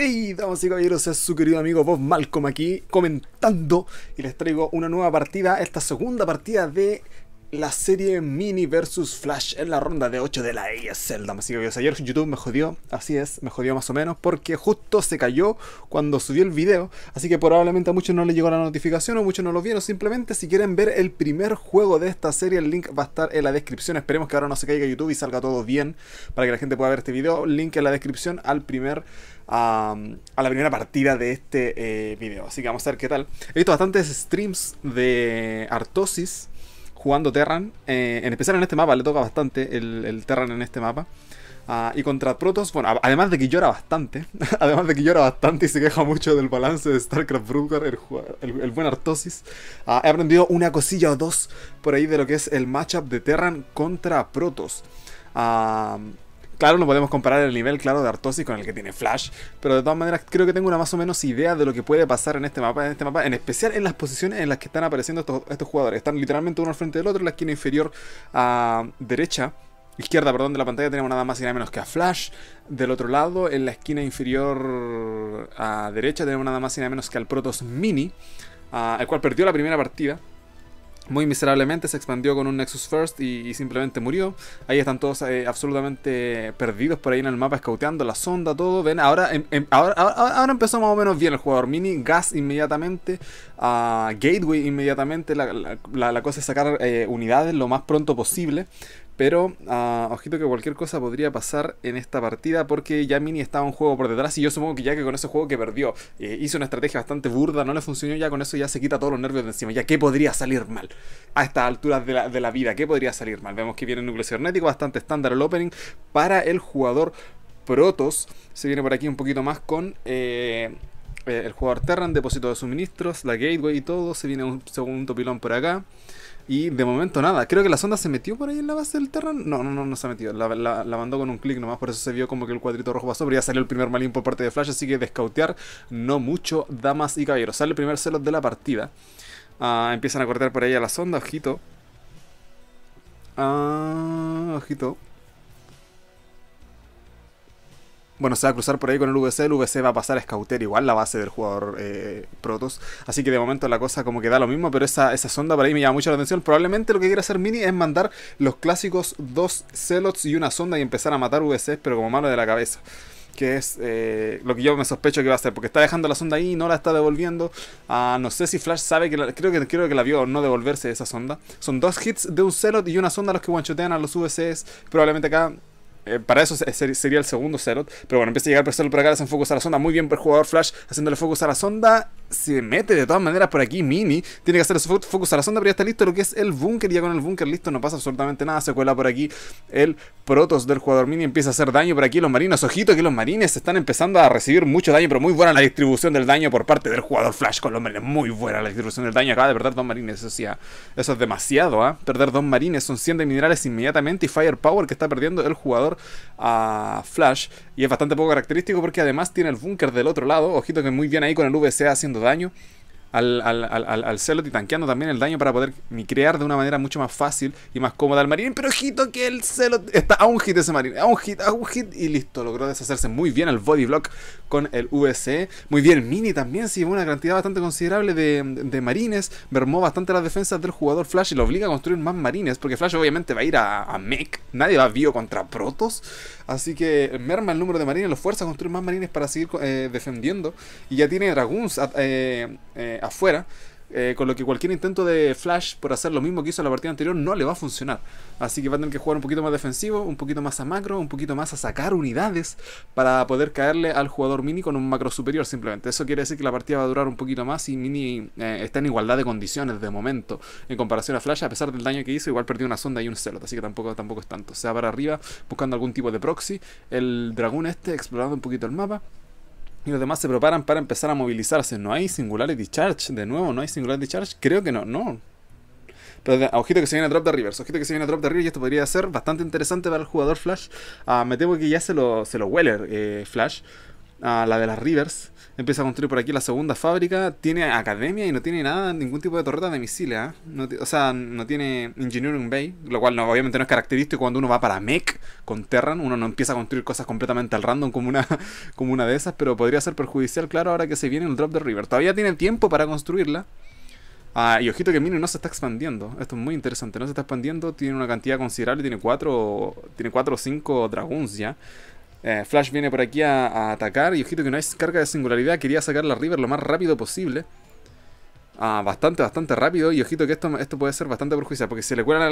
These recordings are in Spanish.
Hey, damas y caballeros, es su querido amigo Bob Malcolm aquí comentando y les traigo una nueva partida, esta segunda partida de la serie Mini versus Flash en la ronda de 8 de la ESL, damas y que Ayer YouTube me jodió, así es, me jodió más o menos, porque justo se cayó cuando subió el video, así que probablemente a muchos no les llegó la notificación o muchos no lo vieron. Simplemente si quieren ver el primer juego de esta serie, el link va a estar en la descripción. Esperemos que ahora no se caiga YouTube y salga todo bien para que la gente pueda ver este video. Link en la descripción al primer... A, la primera partida de este eh, video. Así que vamos a ver qué tal. He visto bastantes streams de Artosis jugando Terran, eh, en especial en este mapa, le toca bastante el, Terran en este mapa. Ah, y contra Protoss, bueno, además de que llora bastante, además de que llora bastante y se queja mucho del balance de StarCraft II, el, buen Artosis, ah, he aprendido una cosilla o dos por ahí de lo que es el matchup de Terran contra Protoss. Ah, Claro, no podemos comparar el nivel, claro, de Artosis con el que tiene Flash, pero de todas maneras creo que tengo una más o menos idea de lo que puede pasar en este mapa, en este mapa, en especial en las posiciones en las que están apareciendo estos, jugadores. Están literalmente uno al frente del otro, en la esquina inferior a derecha izquierda, perdón, de la pantalla tenemos nada más y nada menos que a Flash. Del otro lado, en la esquina inferior a derecha, tenemos nada más y nada menos que al Protoss Mini, al el cual perdió la primera partida. Muy miserablemente se expandió con un Nexus First y, simplemente murió. Ahí están todos eh, absolutamente perdidos por ahí en el mapa, escouteando la sonda, todo. Ven, em, em, ahora, ahora, ahora, empezó más o menos bien el jugador mini. Gas inmediatamente, ah, Gateway inmediatamente. La, cosa es sacar eh, unidades lo más pronto posible. Pero, ah, ojito que cualquier cosa podría pasar en esta partida porque ya Mini estaba un juego por detrás y yo supongo que ya que con ese juego que perdió eh, hizo una estrategia bastante burda, no le funcionó, ya con eso ya se quita todos los nervios de encima. Ya, ¿qué podría salir mal? A estas alturas de la, vida, ¿qué podría salir mal? Vemos que viene el núcleo cibernético, bastante estándar el opening para el jugador Protos. Se viene por aquí un poquito más con... Eh, eh, el jugador Terran, depósito de suministros, la gateway y todo. Se viene un segundo pilón por acá. Y de momento nada, creo que la sonda se metió por ahí en la base del Terran. No, no, no, no se ha metido. La, la, mandó con un clic nomás, por eso se vio como que el cuadrito rojo pasó. Pero ya salió el primer malín por parte de Flash, así que descautear no mucho, damas y caballeros. Sale el primer celos de la partida. Ah, empiezan a cortar por ahí a la sonda, ojito. Ah, ojito. Bueno, se va a cruzar por ahí con el VC, el VC va a pasar a igual la base del jugador eh, protos Así que de momento la cosa como que da lo mismo, pero esa, esa sonda por ahí me llama mucho la atención. Probablemente lo que quiere hacer Mini es mandar los clásicos dos Celots y una sonda y empezar a matar VCs, pero como malo de la cabeza que es eh, lo que yo me sospecho que va a hacer, porque está dejando la sonda ahí, y no la está devolviendo. Ah, no sé si Flash sabe que la, creo que creo que la vio no devolverse esa sonda. Son dos hits de un Celot y una sonda los que guanchotean a los VCs. Probablemente acá eh, para eso sería el segundo Zerot. Pero bueno, empieza a llegar Berserker por acá, le hacen focus a la sonda. Muy bien, el jugador Flash haciéndole focus a la sonda se mete de todas maneras por aquí Mini. Tiene que hacer su focus a la sonda, pero ya está listo lo que es el búnker. Ya con el búnker listo no pasa absolutamente nada. Se cuela por aquí el Protos del jugador Mini. Empieza a hacer daño por aquí los marinos. Ojito que los marines están empezando a recibir mucho daño, pero muy buena la distribución del daño por parte del jugador Flash con los marines. Muy buena la distribución del daño. Acaba de perder dos marines. Eso, sí, ah, eso es demasiado, ¿ah? Perder dos marines son 100 de minerales inmediatamente y Firepower que está perdiendo el jugador a ah, Flash. Y es bastante poco característico porque además tiene el búnker del otro lado. Ojito que muy bien ahí con el VC haciendo haciendo daño al, al, al, y tanqueando también el daño para poder crear de una manera mucho más fácil y más cómoda al Marine Pero ojito que el celo está a un hit ese Marine a un hit, a un hit y listo. Logró deshacerse muy bien al body block con el uc Muy bien, Mini también Si una cantidad bastante considerable de, marines. Mermó bastante las defensas del jugador Flash y lo obliga a construir más marines. Porque Flash obviamente va a ir a, mech. Nadie va a bio contra protos. Así que merma el número de marines, lo fuerza a construir más marines para seguir eh, defendiendo. Y ya tiene dragoons. Eh, eh afuera. Eh, con lo que cualquier intento de Flash por hacer lo mismo que hizo en la partida anterior no le va a funcionar. Así que va a tener que jugar un poquito más defensivo, un poquito más a macro, un poquito más a sacar unidades para poder caerle al jugador mini con un macro superior simplemente. Eso quiere decir que la partida va a durar un poquito más y mini eh, está en igualdad de condiciones de momento. En comparación a Flash, a pesar del daño que hizo, igual perdió una sonda y un celot, así que tampoco, tampoco es tanto. Se va para arriba buscando algún tipo de proxy. El dragón este explorando un poquito el mapa y los demás se preparan para empezar a movilizarse. No hay Singularity Charge, de nuevo, no hay Singularity Charge, creo que no, no. Pero ah, ojito que se viene Drop de Rivers, ojito que se viene Drop de Rivers y esto podría ser bastante interesante para el jugador Flash. Ah, me temo que ya se lo, se lo huele eh, Flash, a la de las Rivers, empieza a construir por aquí la segunda fábrica, tiene academia y no tiene nada, ningún tipo de torreta de misiles, ¿ah? no o sea, no tiene Engineering Bay, lo cual no, obviamente no es característico cuando uno va para Mech con Terran, uno no empieza a construir cosas completamente al random como una, como una de esas, pero podría ser perjudicial, claro, ahora que se viene el drop de River. Todavía tiene tiempo para construirla. Ah, y ojito que Mini no se está expandiendo. Esto es muy interesante. No se está expandiendo. Tiene una cantidad considerable. Tiene cuatro tiene cuatro o cinco dragons ya. Eh, Flash viene por aquí a, atacar y ojito que no hay carga de singularidad. Quería sacar la River lo más rápido posible. Ah, bastante, bastante rápido. Y ojito que esto, esto puede ser bastante perjudicial. Porque si le cuelan a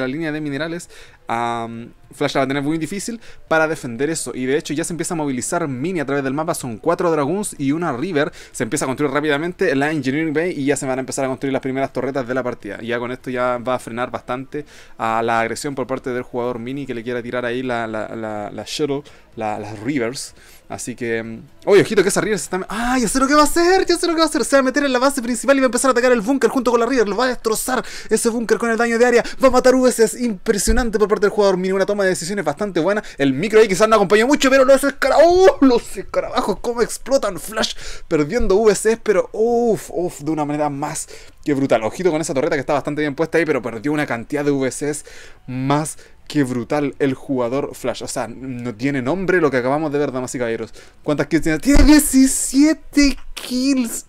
la línea, de minerales, Flash la va a tener muy difícil para defender eso. Y de hecho ya se empieza a movilizar Mini a través del mapa. Son cuatro Dragoons y una River. Se empieza a construir rápidamente la Engineering Bay. Y ya se van a empezar a construir las primeras torretas de la partida. Y ya con esto ya va a frenar bastante a la agresión por parte del jugador Mini que le quiera tirar ahí la, la, la, la Shuttle, las Rivers. Así que... Mm, oye, ojito, que esa River se está... ¡Ah, ya sé lo que va a hacer! ¡Ya sé lo que va a hacer! Se va a meter en la base principal y va a empezar a atacar el búnker junto con la River. Lo va a destrozar ese búnker con el daño de área. Va a matar VCs, Es impresionante por parte del jugador. Mira, una toma de decisiones bastante buena. El micro ahí quizás no acompañó mucho, pero los escarabajos... ¡Oh! Los escarabajos, cómo explotan. Flash perdiendo VC, pero... ¡Uf! ¡Uf! De una manera más que brutal. Ojito con esa torreta que está bastante bien puesta ahí, pero perdió una cantidad de VCs más Qué brutal el jugador Flash. O sea, no tiene nombre lo que acabamos de ver, damas y caballeros. ¿Cuántas kills tiene? Tiene 17 kills.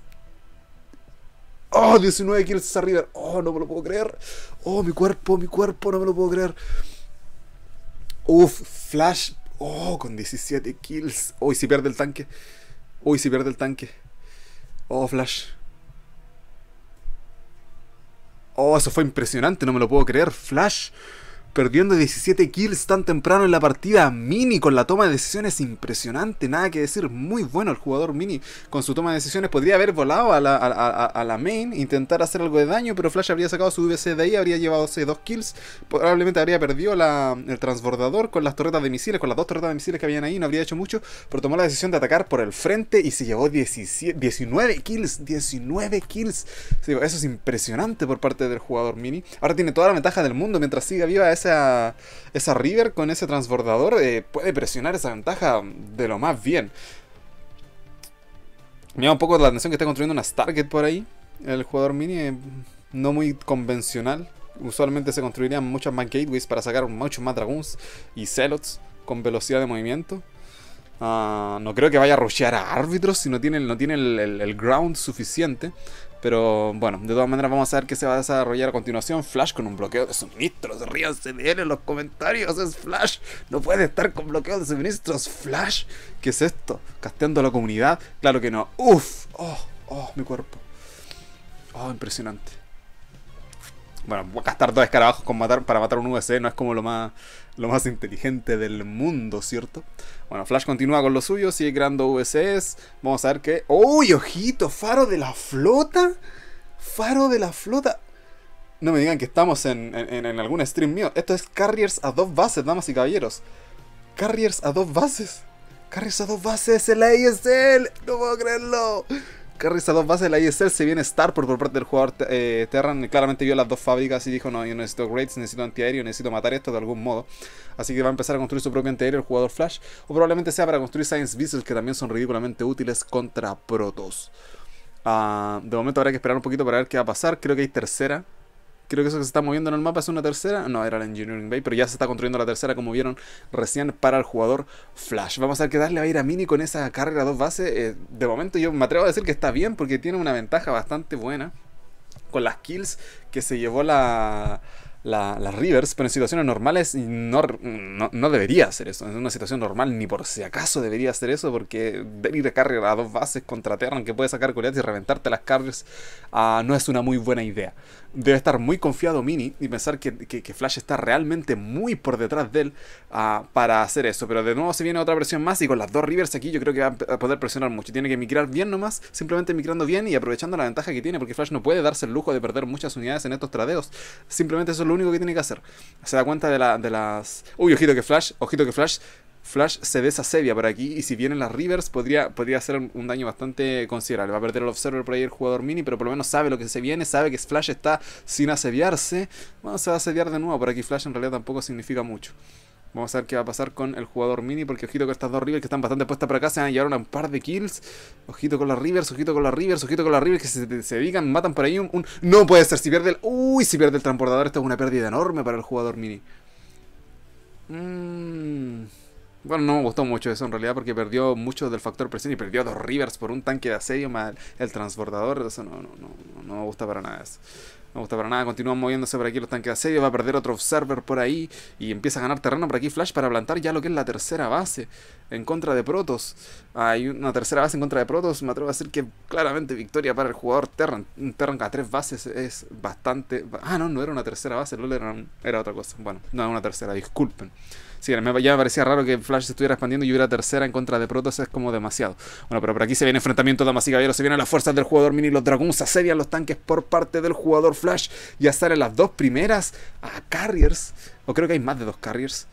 Oh, 19 kills a River. Oh, no me lo puedo creer. Oh, mi cuerpo, mi cuerpo, no me lo puedo creer. Uf, Flash. Oh, con 17 kills. ¡Uy, si pierde el tanque. ¡Uy, si pierde el tanque. Oh, Flash. Oh, eso fue impresionante, no me lo puedo creer. Flash perdiendo 17 kills tan temprano en la partida. Mini con la toma de decisiones impresionante, nada que decir, muy bueno el jugador Mini con su toma de decisiones. Podría haber volado a la, main, intentar hacer algo de daño, pero Flash habría sacado su VC de ahí, habría llevado 2 kills, probablemente habría perdido el transbordador con las torretas de misiles, con las dos torretas de misiles que habían ahí, no habría hecho mucho, pero tomó la decisión de atacar por el frente y se llevó 17, 19 kills, 19 kills. Eso es impresionante por parte del jugador Mini. Ahora tiene toda la ventaja del mundo mientras siga viva ese esa, esa River con ese transbordador, eh, puede presionar esa ventaja de lo más bien. Me llama un poco la atención que está construyendo unas target por ahí. El jugador mini, eh, no muy convencional. Usualmente se construirían muchas más gateways para sacar muchos más dragons y celots con velocidad de movimiento. Ah, no creo que vaya a rushear a árbitros si no tiene, no tiene el ground suficiente. Pero bueno, de todas maneras vamos a ver qué se va a desarrollar a continuación. Flash con un bloqueo de suministros. Ríanse de en los comentarios. Es Flash. No puede estar con bloqueo de suministros. Flash. ¿Qué es esto? ¿Casteando a la comunidad? Claro que no. Uf. Oh, oh, mi cuerpo. Oh, impresionante. Bueno, gastar dos escarabajos para matar un USC no es como lo más, lo más inteligente del mundo, ¿cierto? Bueno, Flash continúa con lo suyo, sigue creando VCs. Vamos a ver qué. ¡Uy, ojito! ¡Faro de la flota! ¡Faro de la flota! No me digan que estamos en, algún stream mío. Esto es Carriers a dos bases, damas y caballeros. Carriers a dos bases. Carriers a dos bases, el ASL. No puedo creerlo. Que dos bases de la ISL, se viene Starport por parte del jugador eh, Terran. Claramente vio las dos fábricas y dijo, no, yo necesito Greats, necesito antiaéreo, necesito matar esto de algún modo. Así que va a empezar a construir su propio antiaéreo el jugador Flash. O probablemente sea para construir Science Vessels, que también son ridículamente útiles contra Protos. Ah, de momento habrá que esperar un poquito para ver qué va a pasar. Creo que hay tercera creo que eso que se está moviendo en el mapa es una tercera. No, era la Engineering Bay, pero ya se está construyendo la tercera, como vieron recién, para el jugador Flash. Vamos a ver qué darle a ir a Mini con esa carga dos bases. Eh, de momento yo me atrevo a decir que está bien, porque tiene una ventaja bastante buena con las kills que se llevó la... las Rivers, pero en situaciones normales no, no, debería hacer eso. En una situación normal, ni por si acaso debería hacer eso, porque venir a carrera a dos bases contra Terran que puede sacar culetas y reventarte las cargas ah, no es una muy buena idea debe estar muy confiado Mini y pensar que, Flash está realmente muy por detrás de él ah, para hacer eso. Pero de nuevo se viene otra versión más y con las dos Rivers aquí yo creo que va a poder presionar mucho. Tiene que migrar bien nomás, simplemente migrando bien y aprovechando la ventaja que tiene porque Flash no puede darse el lujo de perder muchas unidades en estos tradeos. Simplemente eso es lo único que tiene que hacer. Se da cuenta de, de las... Uy, ojito que Flash, ojito que Flash Flash se desasevia por aquí y si vienen las Rivers podría, podría hacer un, daño bastante considerable. Va a perder el Observer por ahí el jugador mini, pero por lo menos sabe lo que se viene, sabe que Flash está sin asediarse. Bueno, se va a asediar de nuevo, por aquí Flash en realidad tampoco significa mucho. Vamos a ver qué va a pasar con el jugador mini, porque ojito con estas dos Rivers que están bastante puestas para acá, se van a llevar un par de kills. Ojito con las Rivers, ojito con las Rivers, ojito con las Rivers que se, dedican, matan por ahí un, No puede ser, si pierde el... Uy, si pierde el transportador, esto es una pérdida enorme para el jugador mini. Mmm... Bueno, no me gustó mucho eso en realidad porque perdió mucho del factor presión y perdió a dos Rivers por un tanque de asedio más el transbordador. Eso no, no, no, no me gusta para nada eso. No me gusta para nada. Continúan moviéndose por aquí los tanques de asedio. Va a perder otro observer por ahí y empieza a ganar terreno por aquí Flash para plantar ya lo que es la tercera base en contra de Protos. Hay una tercera base en contra de Protos. Me atrevo a decir que claramente victoria para el jugador Terran. Un Terran a tres bases es bastante... Ah, no, no era una tercera base. Era, era otra cosa. Bueno, no era una tercera, disculpen. Sí, ya me parecía raro que Flash se estuviera expandiendo y hubiera tercera en contra de Protoss, es como demasiado. Bueno, pero por aquí se viene enfrentamiento, damas y caballeros, se vienen las fuerzas del jugador mini, los se asedian los tanques por parte del jugador Flash. Ya salen las dos primeras a ah, Carriers, o creo que hay más de dos Carriers.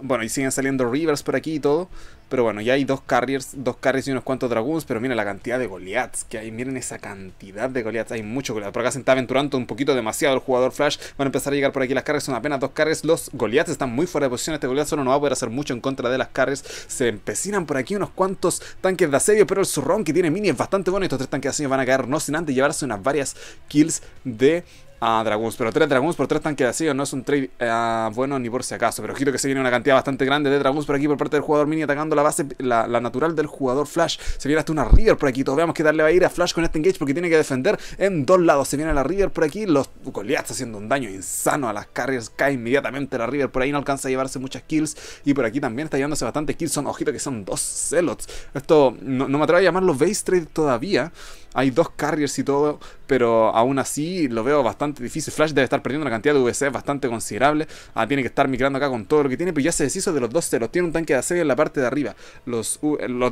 Bueno, y siguen saliendo Rivers por aquí y todo. Pero bueno, ya hay dos carriers, dos carriers y unos cuantos dragoons. Pero miren la cantidad de Goliaths que hay. Miren esa cantidad de Goliaths. Hay mucho que Por acá se está aventurando un poquito demasiado el jugador Flash. Van a empezar a llegar por aquí las carriers, Son apenas dos carriers. Los Goliaths están muy fuera de posición. Este Goliath solo no va a poder hacer mucho en contra de las carriers. Se empecinan por aquí unos cuantos tanques de asedio. Pero el zurrón que tiene Mini es bastante bueno. Estos tres tanques de asedio van a caer no sin antes llevarse unas varias kills de a ah, Dragons. Pero tres Dragons por tres tanques vacíos no es un trade ah, bueno ni por si acaso. Pero ojito que se viene una cantidad bastante grande de Dragons por aquí por parte del jugador mini atacando la base, la, natural del jugador Flash. Se viene hasta una River por aquí. Todos veamos que darle va a ir a Flash con este engage porque tiene que defender en dos lados. Se viene la River por aquí. Los Goliaths haciendo un daño insano a las carriers. Cae inmediatamente la River por ahí. No alcanza a llevarse muchas kills. Y por aquí también está llevándose bastantes kills. Son, ojito que son dos Zelots. Esto no, no me atrevo a llamarlo base trade todavía hay dos carriers y todo, pero aún así lo veo bastante difícil. Flash debe estar perdiendo una cantidad de VCs bastante considerable. Ah, tiene que estar migrando acá con todo lo que tiene, pero ya se deshizo de los dos ceros. Tiene un tanque de asedio en la parte de arriba. Los,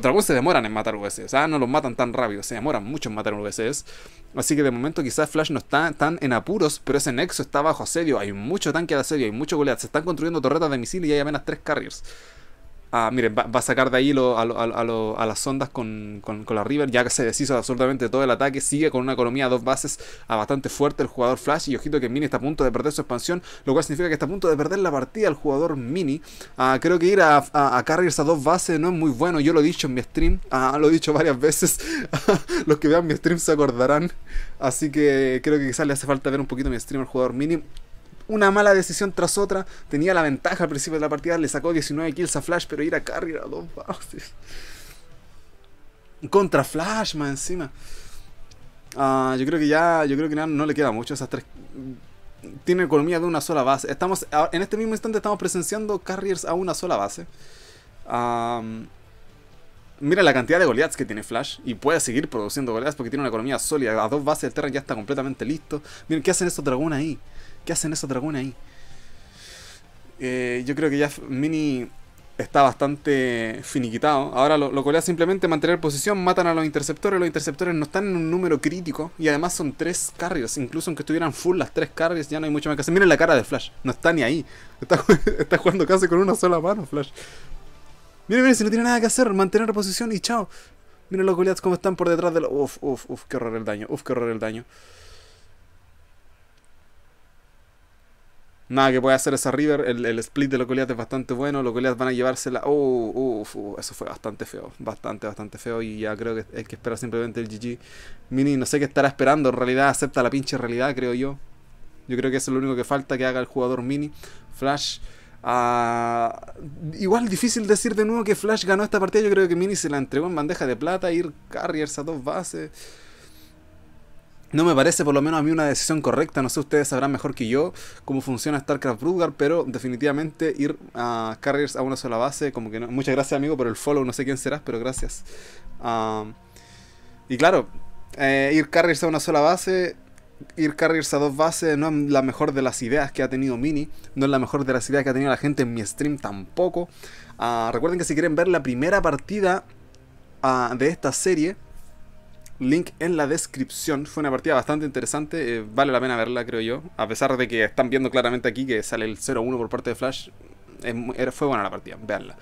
dragones se demoran en matar VCs, o ah, sea, no los matan tan rápido, se demoran mucho en matar VCs. Así que de momento quizás Flash no está tan en apuros, pero ese nexo está bajo asedio. Hay mucho tanque de asedio, hay mucho golead. Se están construyendo torretas de misiles y hay apenas tres carriers. Ah, miren, va, a sacar de ahí a, las ondas con, la River. Ya que se deshizo absolutamente todo el ataque. Sigue con una economía a dos bases a ah, bastante fuerte el jugador Flash. Y ojito que Mini está a punto de perder su expansión. Lo cual significa que está a punto de perder la partida el jugador Mini. Ah, creo que ir a, a, Carriers a dos bases no es muy bueno. Yo lo he dicho en mi stream. lo he dicho varias veces. Los que vean mi stream se acordarán. Así que creo que quizás le hace falta ver un poquito mi stream al jugador Mini una mala decisión tras otra. Tenía la ventaja al principio de la partida, le sacó 19 kills a Flash, pero ir a carry a dos bases. Contra Flash, más encima. Ah, yo creo que ya, yo creo que no, le queda mucho esas tres. Tiene economía de una sola base. Estamos, ah, en este mismo instante estamos presenciando carriers a una sola base. mira la cantidad de goleads que tiene Flash y puede seguir produciendo goleads porque tiene una economía sólida. A dos bases el Terran ya está completamente listo. Miren, ¿qué hacen estos dragones ahí? ¿Qué hacen esos dragones ahí? Eh, yo creo que ya Mini está bastante finiquitado. Ahora lo, lo colea simplemente mantener posición, matan a los interceptores, los interceptores no están en un número crítico y además son tres carries. incluso aunque estuvieran full las tres carries, ya no hay mucho más que hacer. Miren la cara de Flash, no está ni ahí, está, jugando casi con una sola mano Flash. Miren, miren, si no tiene nada que hacer, mantener posición y chao. Miren los goleados como están por detrás de los... Uf, uf, uf, qué horror el daño, uf, qué horror el daño. nada que puede hacer esa River. El, split de los Goliath es bastante bueno. Los Goliath van a llevársela. Oh, uh, uh eso fue bastante feo. Bastante, bastante feo. Y ya creo que el que espera simplemente el GG. Mini, no sé qué estará esperando. En realidad acepta la pinche realidad, creo yo. Yo creo que es lo único que falta que haga el jugador Mini. Flash. Ah, igual difícil decir de nuevo que Flash ganó esta partida. Yo creo que Mini se la entregó en bandeja de plata. Ir carriers a dos bases no me parece por lo menos a mí una decisión correcta. No sé, ustedes sabrán mejor que yo cómo funciona StarCraft Brugger, pero definitivamente ir a Carriers a una sola base, como que no. Muchas gracias, amigo, por el follow. No sé quién serás, pero gracias. y claro, eh, ir Carriers a una sola base. Ir Carriers a dos bases no es la mejor de las ideas que ha tenido Mini, no es la mejor de las ideas que ha tenido la gente en mi stream tampoco. Ah, recuerden que si quieren ver la primera partida ah, de esta serie, link en la descripción. Fue una partida bastante interesante, eh, vale la pena verla, creo yo. A pesar de que están viendo claramente aquí que sale el 0-1 por parte de Flash, fue buena la partida, veanla.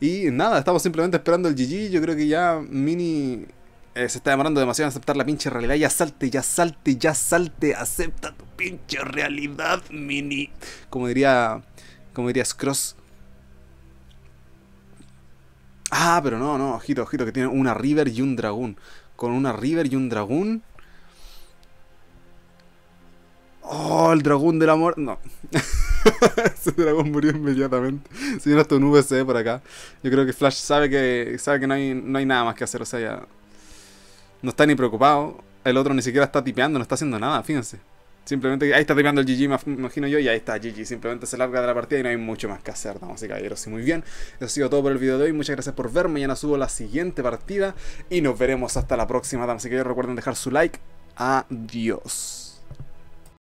Y nada, estamos simplemente esperando el GG. Yo creo que ya Mini eh, se está demorando demasiado en aceptar la pinche realidad. Ya salte, ya salte, ya salte. Acepta tu pinche realidad, Mini. Como diría. Como diría Scross. Ah, pero no, no, ojito, ojito, que tiene una River y un dragón con una River y un dragón. Oh, el dragón del amor. No. Ese dragón murió inmediatamente. Si no hasta un VC por acá. Yo creo que Flash sabe que sabe que no hay, no hay nada más que hacer. O sea, ya. No está ni preocupado. El otro ni siquiera está tipeando, no está haciendo nada, fíjense. Simplemente ahí está terminando el GG, me imagino yo, y ahí está GG. Simplemente se larga de la partida y no hay mucho más que hacer, damas y caballeros. Y muy bien, eso ha sido todo por el video de hoy. Muchas gracias por ver. Mañana subo la siguiente partida y nos veremos hasta la próxima, damas y caballeros. Recuerden dejar su like. Adiós.